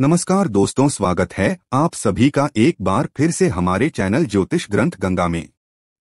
नमस्कार दोस्तों स्वागत है आप सभी का एक बार फिर से हमारे चैनल ज्योतिष ग्रंथ गंगा में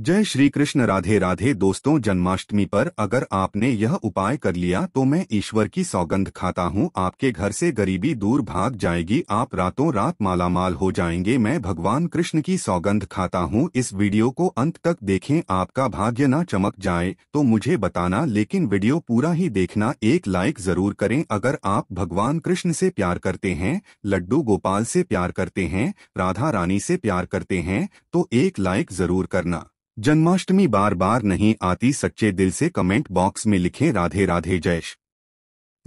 जय श्री कृष्ण राधे राधे दोस्तों जन्माष्टमी पर अगर आपने यह उपाय कर लिया तो मैं ईश्वर की सौगंध खाता हूँ आपके घर से गरीबी दूर भाग जाएगी आप रातों रात मालामाल हो जाएंगे मैं भगवान कृष्ण की सौगंध खाता हूँ इस वीडियो को अंत तक देखें आपका भाग्य ना चमक जाए तो मुझे बताना लेकिन वीडियो पूरा ही देखना एक लाइक जरूर करें अगर आप भगवान कृष्ण से प्यार करते हैं लड्डू गोपाल से प्यार करते हैं राधा रानी से प्यार करते हैं तो एक लाइक जरूर करना जन्माष्टमी बार बार नहीं आती सच्चे दिल से कमेंट बॉक्स में लिखें राधे राधे जयश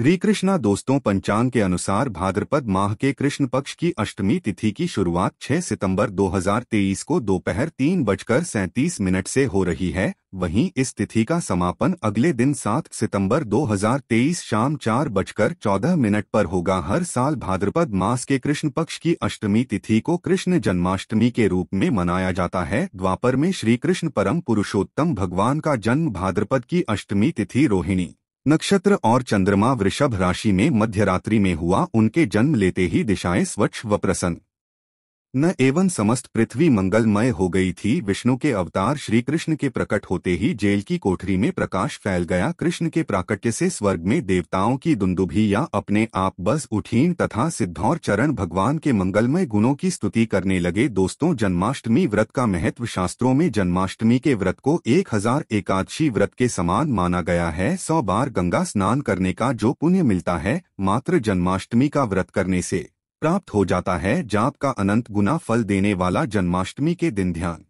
कृष्णा दोस्तों पंचांग के अनुसार भाद्रपद माह के कृष्ण पक्ष की अष्टमी तिथि की शुरुआत 6 सितंबर 2023 को दोपहर तीन बजकर सैंतीस मिनट से हो रही है वहीं इस तिथि का समापन अगले दिन 7 सितंबर 2023 शाम चार बजकर चौदह मिनट पर होगा हर साल भाद्रपद मास के कृष्ण पक्ष की अष्टमी तिथि को कृष्ण जन्माष्टमी के रूप में मनाया जाता है द्वापर में श्री कृष्ण परम पुरुषोत्तम भगवान का जन्म भाद्रपद की अष्टमी तिथि रोहिणी नक्षत्र और चंद्रमा वृषभ राशि में मध्यरात्रि में हुआ उनके जन्म लेते ही दिशाएं स्वच्छ व प्रसन्न न एवं समस्त पृथ्वी मंगलमय हो गई थी विष्णु के अवतार श्री कृष्ण के प्रकट होते ही जेल की कोठरी में प्रकाश फैल गया कृष्ण के प्राकट्य से स्वर्ग में देवताओं की दुंदुभिया अपने आप बस उठीन तथा सिद्धौर चरण भगवान के मंगलमय गुणों की स्तुति करने लगे दोस्तों जन्माष्टमी व्रत का महत्व शास्त्रों में जन्माष्टमी के व्रत को एक हजार एकादशी व्रत के समान माना गया है सौ बार गंगा स्नान करने का जो पुण्य मिलता है मात्र जन्माष्टमी का व्रत करने से प्राप्त हो जाता है जाप का अनंत गुना फल देने वाला जन्माष्टमी के दिन ध्यान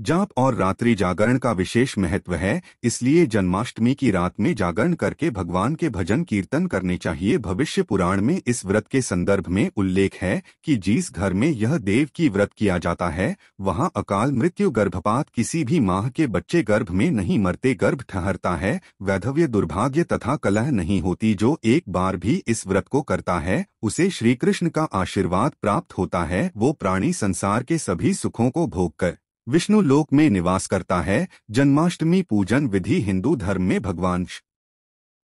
जाप और रात्रि जागरण का विशेष महत्व है इसलिए जन्माष्टमी की रात में जागरण करके भगवान के भजन कीर्तन करने चाहिए भविष्य पुराण में इस व्रत के संदर्भ में उल्लेख है कि जिस घर में यह देव की व्रत किया जाता है वहां अकाल मृत्यु गर्भपात किसी भी माह के बच्चे गर्भ में नहीं मरते गर्भ ठहरता है वैधव्य दुर्भाग्य तथा कलह नहीं होती जो एक बार भी इस व्रत को करता है उसे श्रीकृष्ण का आशीर्वाद प्राप्त होता है वो प्राणी संसार के सभी सुखों को भोग कर विष्णु लोक में निवास करता है जन्माष्टमी पूजन विधि हिंदू धर्म में भगवान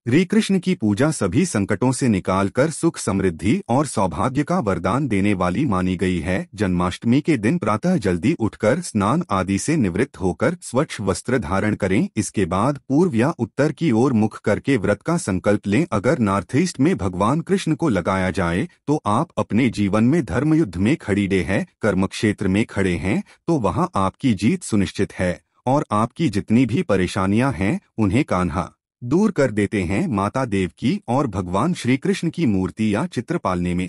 श्री कृष्ण की पूजा सभी संकटों से निकालकर सुख समृद्धि और सौभाग्य का वरदान देने वाली मानी गई है जन्माष्टमी के दिन प्रातः जल्दी उठकर स्नान आदि से निवृत्त होकर स्वच्छ वस्त्र धारण करें इसके बाद पूर्व या उत्तर की ओर मुख करके व्रत का संकल्प लें अगर नॉर्थ ईस्ट में भगवान कृष्ण को लगाया जाए तो आप अपने जीवन में धर्मयुद्ध में खड़ीडे हैं कर्म क्षेत्र में खड़े हैं तो वहाँ आपकी जीत सुनिश्चित है और आपकी जितनी भी परेशानियाँ हैं उन्हें कान्हा दूर कर देते हैं माता देव की और भगवान श्रीकृष्ण की मूर्ति या चित्र पालने में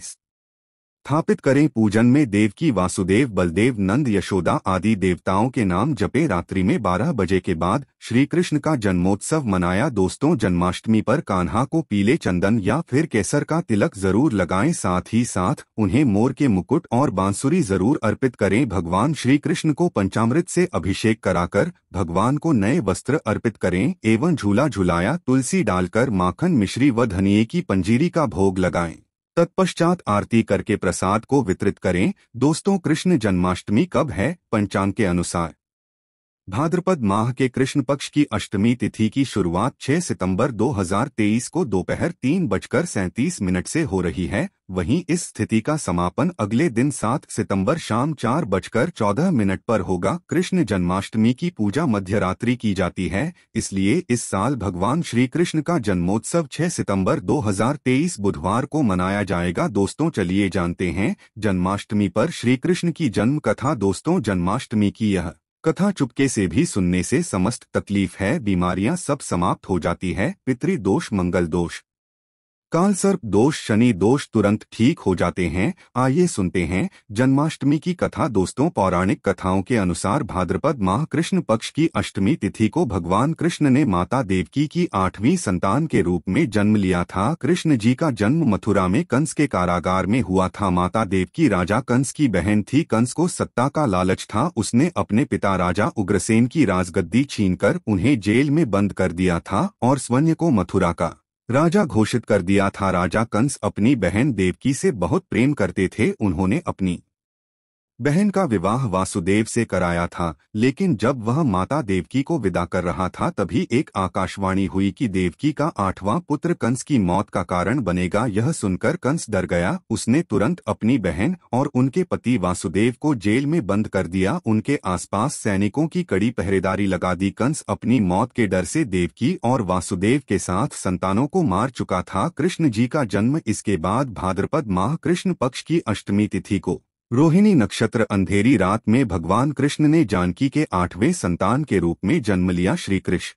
स्थापित करें पूजन में देव की वासुदेव बलदेव नंद यशोदा आदि देवताओं के नाम जपे रात्रि में 12 बजे के बाद श्री कृष्ण का जन्मोत्सव मनाया दोस्तों जन्माष्टमी पर कान्हा को पीले चंदन या फिर केसर का तिलक जरूर लगाएं साथ ही साथ उन्हें मोर के मुकुट और बांसुरी जरूर अर्पित करें भगवान श्री कृष्ण को पंचामृत से अभिषेक कराकर भगवान को नए वस्त्र अर्पित करें एवं झूला झुलाया तुलसी डालकर माखन मिश्री व धनिये की पंजीरी का भोग लगाएं तत्पश्चात आरती करके प्रसाद को वितरित करें दोस्तों कृष्ण जन्माष्टमी कब है पंचांग के अनुसार भाद्रपद माह के कृष्ण पक्ष की अष्टमी तिथि की शुरुआत 6 सितंबर 2023 को दोपहर तीन बजकर सैंतीस मिनट से हो रही है वहीं इस स्थिति का समापन अगले दिन 7 सितंबर शाम चार बजकर चौदह मिनट पर होगा कृष्ण जन्माष्टमी की पूजा मध्यरात्रि की जाती है इसलिए इस साल भगवान श्री कृष्ण का जन्मोत्सव 6 सितंबर 2023 बुधवार को मनाया जाएगा दोस्तों चलिए जानते हैं जन्माष्टमी पर श्री कृष्ण की जन्म कथा दोस्तों जन्माष्टमी की यह कथा चुपके से भी सुनने से समस्त तकलीफ है बीमारियां सब समाप्त हो जाती है पितृदोष मंगल दोष कालसर्प दोष शनि दोष तुरंत ठीक हो जाते हैं आइए सुनते हैं जन्माष्टमी की कथा दोस्तों पौराणिक कथाओं के अनुसार भाद्रपद माह कृष्ण पक्ष की अष्टमी तिथि को भगवान कृष्ण ने माता देवकी की आठवीं संतान के रूप में जन्म लिया था कृष्ण जी का जन्म मथुरा में कंस के कारागार में हुआ था माता देवकी राजा कंस की बहन थी कंस को सत्ता का लालच था उसने अपने पिता राजा उग्रसेन की राजगद्दी छीन उन्हें जेल में बंद कर दिया था और स्वर्ण को मथुरा का राजा घोषित कर दिया था राजा कंस अपनी बहन देवकी से बहुत प्रेम करते थे उन्होंने अपनी बहन का विवाह वासुदेव से कराया था लेकिन जब वह माता देवकी को विदा कर रहा था तभी एक आकाशवाणी हुई कि देवकी का आठवां पुत्र कंस की मौत का कारण बनेगा यह सुनकर कंस डर गया उसने तुरंत अपनी बहन और उनके पति वासुदेव को जेल में बंद कर दिया उनके आसपास सैनिकों की कड़ी पहरेदारी लगा दी कंस अपनी मौत के डर से देवकी और वासुदेव के साथ संतानों को मार चुका था कृष्ण जी का जन्म इसके बाद भाद्रपद माह कृष्ण पक्ष की अष्टमी तिथि को रोहिणी नक्षत्र अंधेरी रात में भगवान कृष्ण ने जानकी के आठवें संतान के रूप में जन्म लिया श्रीकृष्ण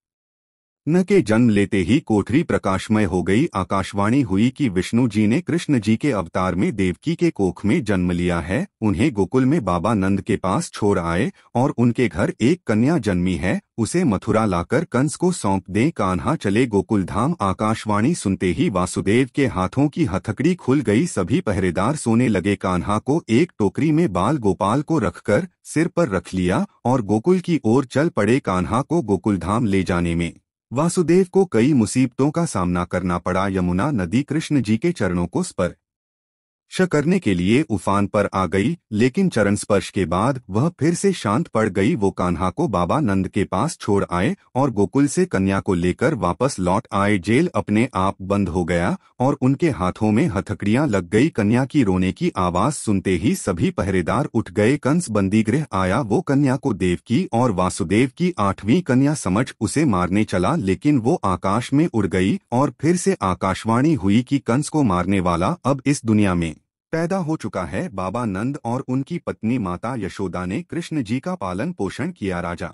न के जन्म लेते ही कोठरी प्रकाशमय हो गई आकाशवाणी हुई कि विष्णु जी ने कृष्ण जी के अवतार में देवकी के कोख में जन्म लिया है उन्हें गोकुल में बाबा नंद के पास छोड़ आए और उनके घर एक कन्या जन्मी है उसे मथुरा लाकर कंस को सौंप दें कान्हा चले गोकुल धाम आकाशवाणी सुनते ही वासुदेव के हाथों की हथकड़ी खुल गई सभी पहरेदार सोने लगे कान्हा को एक टोकरी में बाल गोपाल को रखकर सिर पर रख लिया और गोकुल की ओर चल पड़े कान्हा को गोकुल धाम ले जाने में वासुदेव को कई मुसीबतों का सामना करना पड़ा यमुना नदी कृष्ण जी के चरणों को स्पर्श श करने के लिए उफान पर आ गई लेकिन चरण स्पर्श के बाद वह फिर से शांत पड़ गई वो कान्हा को बाबा नंद के पास छोड़ आए और गोकुल से कन्या को लेकर वापस लौट आए जेल अपने आप बंद हो गया और उनके हाथों में हथकड़ियां लग गई कन्या की रोने की आवाज सुनते ही सभी पहरेदार उठ गए कंस बंदीगृह आया वो कन्या को देव की और वासुदेव की आठवीं कन्या समझ उसे मारने चला लेकिन वो आकाश में उड़ गई और फिर से आकाशवाणी हुई कि कंस को मारने वाला अब इस दुनिया में पैदा हो चुका है बाबा नंद और उनकी पत्नी माता यशोदा ने कृष्ण जी का पालन पोषण किया राजा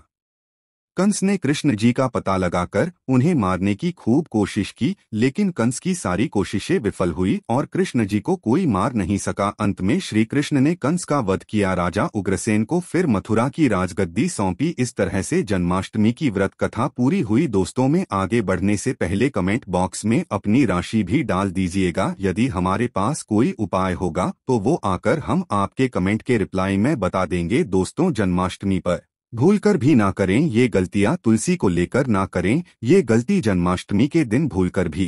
कंस ने कृष्ण जी का पता लगाकर उन्हें मारने की खूब कोशिश की लेकिन कंस की सारी कोशिशें विफल हुई और कृष्ण जी को कोई मार नहीं सका अंत में श्री कृष्ण ने कंस का वध किया राजा उग्रसेन को फिर मथुरा की राजगद्दी सौंपी इस तरह से जन्माष्टमी की व्रत कथा पूरी हुई दोस्तों में आगे बढ़ने से पहले कमेंट बॉक्स में अपनी राशि भी डाल दीजिएगा यदि हमारे पास कोई उपाय होगा तो वो आकर हम आपके कमेंट के रिप्लाई में बता देंगे दोस्तों जन्माष्टमी आरोप भूलकर भी ना करें ये गलतियां तुलसी को लेकर ना करें ये गलती जन्माष्टमी के दिन भूलकर भी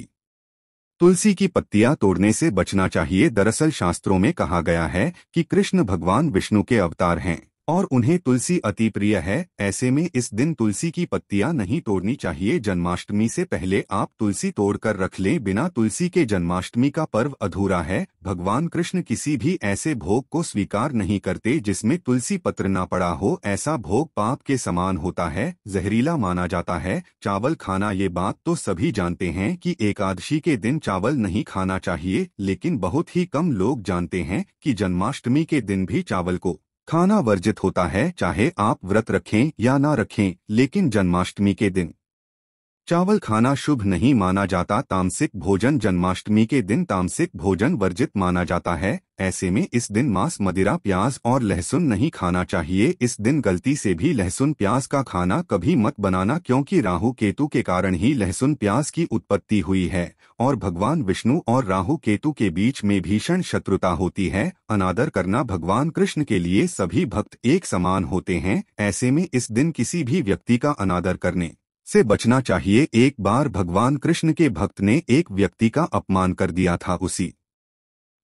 तुलसी की पत्तियां तोड़ने से बचना चाहिए दरअसल शास्त्रों में कहा गया है कि कृष्ण भगवान विष्णु के अवतार हैं और उन्हें तुलसी अति प्रिय है ऐसे में इस दिन तुलसी की पत्तियां नहीं तोड़नी चाहिए जन्माष्टमी से पहले आप तुलसी तोड़कर रख लें बिना तुलसी के जन्माष्टमी का पर्व अधूरा है भगवान कृष्ण किसी भी ऐसे भोग को स्वीकार नहीं करते जिसमें तुलसी पत्र ना पड़ा हो ऐसा भोग पाप के समान होता है जहरीला माना जाता है चावल खाना ये बात तो सभी जानते हैं की एकादशी के दिन चावल नहीं खाना चाहिए लेकिन बहुत ही कम लोग जानते हैं की जन्माष्टमी के दिन भी चावल को खाना वर्जित होता है चाहे आप व्रत रखें या ना रखें लेकिन जन्माष्टमी के दिन चावल खाना शुभ नहीं माना जाता तामसिक भोजन जन्माष्टमी के दिन तामसिक भोजन वर्जित माना जाता है ऐसे में इस दिन मांस मदिरा प्याज और लहसुन नहीं खाना चाहिए इस दिन गलती से भी लहसुन प्याज का खाना कभी मत बनाना क्योंकि राहु केतु के कारण ही लहसुन प्याज की उत्पत्ति हुई है और भगवान विष्णु और राहु केतु के बीच में भीषण शत्रुता होती है अनादर करना भगवान कृष्ण के लिए सभी भक्त एक समान होते हैं ऐसे में इस दिन किसी भी व्यक्ति का अनादर करने से बचना चाहिए एक बार भगवान कृष्ण के भक्त ने एक व्यक्ति का अपमान कर दिया था उसी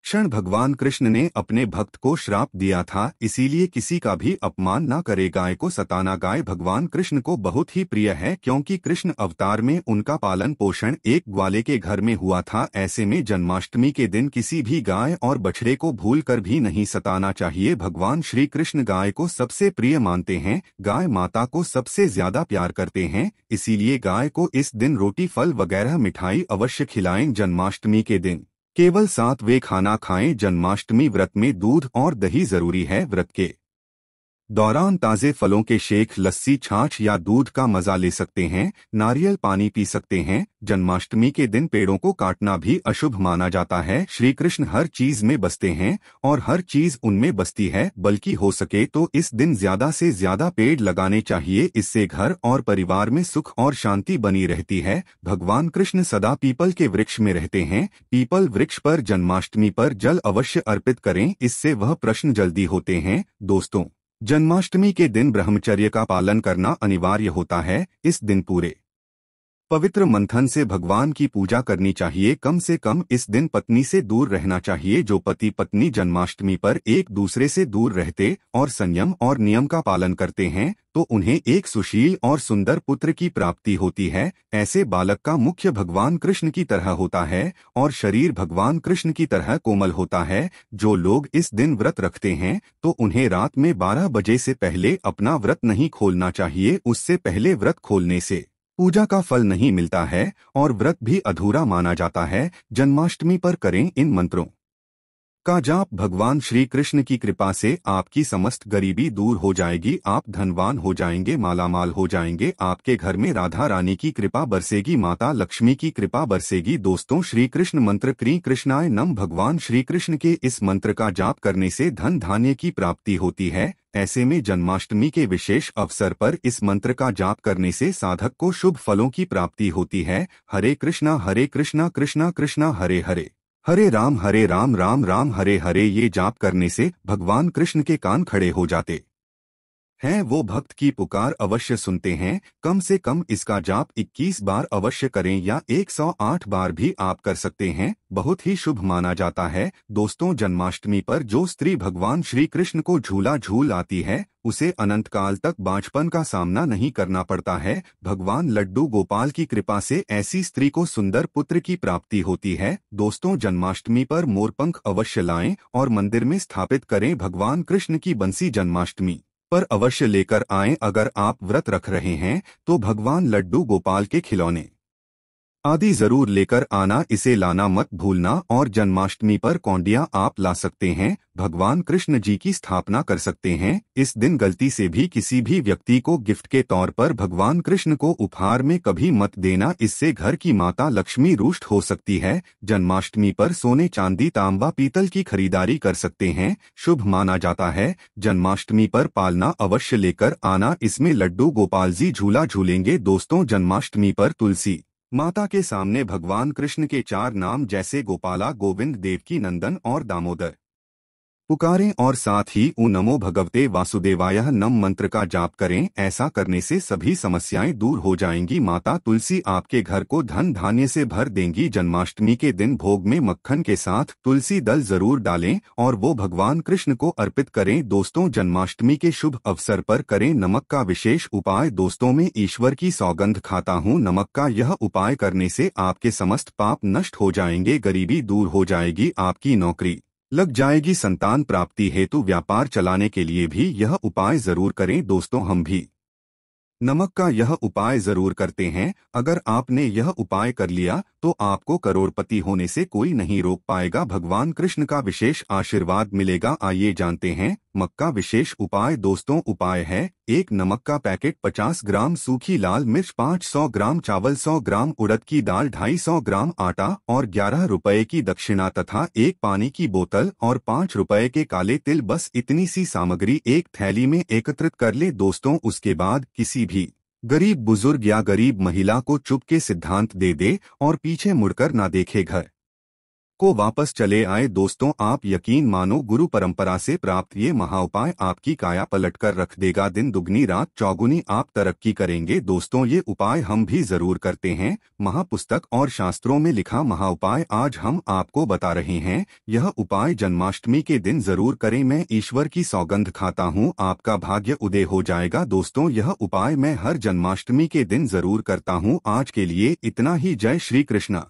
क्षण भगवान कृष्ण ने अपने भक्त को श्राप दिया था इसीलिए किसी का भी अपमान न करे गाय को सताना गाय भगवान कृष्ण को बहुत ही प्रिय है क्योंकि कृष्ण अवतार में उनका पालन पोषण एक ग्वाले के घर में हुआ था ऐसे में जन्माष्टमी के दिन किसी भी गाय और बछड़े को भूल कर भी नहीं सताना चाहिए भगवान श्री कृष्ण गाय को सबसे प्रिय मानते हैं गाय माता को सबसे ज्यादा प्यार करते हैं इसीलिए गाय को इस दिन रोटी फल वगैरह मिठाई अवश्य खिलाएं जन्माष्टमी के दिन केवल सात वे खाना खाएं जन्माष्टमी व्रत में दूध और दही जरूरी है व्रत के दौरान ताज़े फलों के शेख लस्सी छाछ या दूध का मजा ले सकते हैं नारियल पानी पी सकते हैं जन्माष्टमी के दिन पेड़ों को काटना भी अशुभ माना जाता है श्री कृष्ण हर चीज में बसते हैं और हर चीज उनमें बसती है बल्कि हो सके तो इस दिन ज्यादा से ज्यादा पेड़ लगाने चाहिए इससे घर और परिवार में सुख और शांति बनी रहती है भगवान कृष्ण सदा पीपल के वृक्ष में रहते हैं पीपल वृक्ष पर जन्माष्टमी पर जल अवश्य अर्पित करें इससे वह प्रश्न जल्दी होते हैं दोस्तों जन्माष्टमी के दिन ब्रह्मचर्य का पालन करना अनिवार्य होता है इस दिन पूरे पवित्र मंथन से भगवान की पूजा करनी चाहिए कम से कम इस दिन पत्नी से दूर रहना चाहिए जो पति पत्नी जन्माष्टमी पर एक दूसरे से दूर रहते और संयम और नियम का पालन करते हैं तो उन्हें एक सुशील और सुंदर पुत्र की प्राप्ति होती है ऐसे बालक का मुख्य भगवान कृष्ण की तरह होता है और शरीर भगवान कृष्ण की तरह कोमल होता है जो लोग इस दिन व्रत रखते हैं तो उन्हें रात में बारह बजे से पहले अपना व्रत नहीं खोलना चाहिए उससे पहले व्रत खोलने से पूजा का फल नहीं मिलता है और व्रत भी अधूरा माना जाता है जन्माष्टमी पर करें इन मंत्रों का जाप भगवान श्री कृष्ण की कृपा से आपकी समस्त गरीबी दूर हो जाएगी आप धनवान हो जाएंगे मालामाल हो जाएंगे आपके घर में राधा रानी की कृपा बरसेगी माता लक्ष्मी की कृपा बरसेगी दोस्तों श्री कृष्ण मंत्र क्री कृष्णाय नम भगवान श्री कृष्ण के इस मंत्र का जाप करने से धन धान्य की प्राप्ति होती है ऐसे में जन्माष्टमी के विशेष अवसर पर इस मंत्र का जाप करने से साधक को शुभ फलों की प्राप्ति होती है हरे कृष्णा हरे कृष्णा कृष्णा कृष्णा हरे हरे हरे राम हरे राम राम राम हरे हरे ये जाप करने से भगवान कृष्ण के कान खड़े हो जाते हैं वो भक्त की पुकार अवश्य सुनते हैं कम से कम इसका जाप 21 बार अवश्य करें या 108 बार भी आप कर सकते हैं बहुत ही शुभ माना जाता है दोस्तों जन्माष्टमी पर जो स्त्री भगवान श्री कृष्ण को झूला झूल आती है उसे अनंत काल तक बाँचपन का सामना नहीं करना पड़ता है भगवान लड्डू गोपाल की कृपा से ऐसी स्त्री को सुंदर पुत्र की प्राप्ति होती है दोस्तों जन्माष्टमी पर मोरपंख अवश्य लाएं और मंदिर में स्थापित करें भगवान कृष्ण की बंसी जन्माष्टमी पर अवश्य लेकर आएं अगर आप व्रत रख रहे हैं तो भगवान लड्डू गोपाल के खिलौने आदि जरूर लेकर आना इसे लाना मत भूलना और जन्माष्टमी पर कौंडिया आप ला सकते हैं भगवान कृष्ण जी की स्थापना कर सकते हैं इस दिन गलती से भी किसी भी व्यक्ति को गिफ्ट के तौर पर भगवान कृष्ण को उपहार में कभी मत देना इससे घर की माता लक्ष्मी रुष्ट हो सकती है जन्माष्टमी पर सोने चांदी तांबा पीतल की खरीदारी कर सकते हैं शुभ माना जाता है जन्माष्टमी पर पालना अवश्य लेकर आना इसमें लड्डू गोपाल जी झूला झूलेंगे दोस्तों जन्माष्टमी पर तुलसी माता के सामने भगवान कृष्ण के चार नाम जैसे गोपाला गोविंद देवकी नंदन और दामोदर पुकारें और साथ ही ऊ नमो भगवते वासुदेवाय नम मंत्र का जाप करें ऐसा करने से सभी समस्याएं दूर हो जाएंगी माता तुलसी आपके घर को धन धान्य से भर देंगी जन्माष्टमी के दिन भोग में मक्खन के साथ तुलसी दल जरूर डालें और वो भगवान कृष्ण को अर्पित करें दोस्तों जन्माष्टमी के शुभ अवसर पर करें नमक का विशेष उपाय दोस्तों में ईश्वर की सौगंध खाता हूँ नमक का यह उपाय करने से आपके समस्त पाप नष्ट हो जाएंगे गरीबी दूर हो जाएगी आपकी नौकरी लग जाएगी संतान प्राप्ति हेतु व्यापार चलाने के लिए भी यह उपाय जरूर करें दोस्तों हम भी नमक का यह उपाय जरूर करते हैं अगर आपने यह उपाय कर लिया तो आपको करोड़पति होने से कोई नहीं रोक पाएगा भगवान कृष्ण का विशेष आशीर्वाद मिलेगा आइए जानते हैं मक्का विशेष उपाय दोस्तों उपाय है एक नमक का पैकेट 50 ग्राम सूखी लाल मिर्च 500 ग्राम चावल 100 ग्राम उड़द की दाल 250 ग्राम आटा और ग्यारह रुपए की दक्षिणा तथा एक पानी की बोतल और पाँच रुपए के काले तिल बस इतनी सी सामग्री एक थैली में एकत्रित कर ले दोस्तों उसके बाद किसी भी गरीब बुजुर्ग या गरीब महिला को चुप के सिद्धांत दे दे और पीछे मुड़कर ना देखे घर को वापस चले आए दोस्तों आप यकीन मानो गुरु परंपरा से प्राप्त ये महाउपाय आपकी काया पलटकर रख देगा दिन दुगनी रात चौगुनी आप तरक्की करेंगे दोस्तों ये उपाय हम भी जरूर करते हैं महापुस्तक और शास्त्रों में लिखा महाउपाय आज हम आपको बता रहे हैं यह उपाय जन्माष्टमी के दिन जरूर करें मैं ईश्वर की सौगंध खाता हूँ आपका भाग्य उदय हो जाएगा दोस्तों यह उपाय मैं हर जन्माष्टमी के दिन जरूर करता हूँ आज के लिए इतना ही जय श्री कृष्णा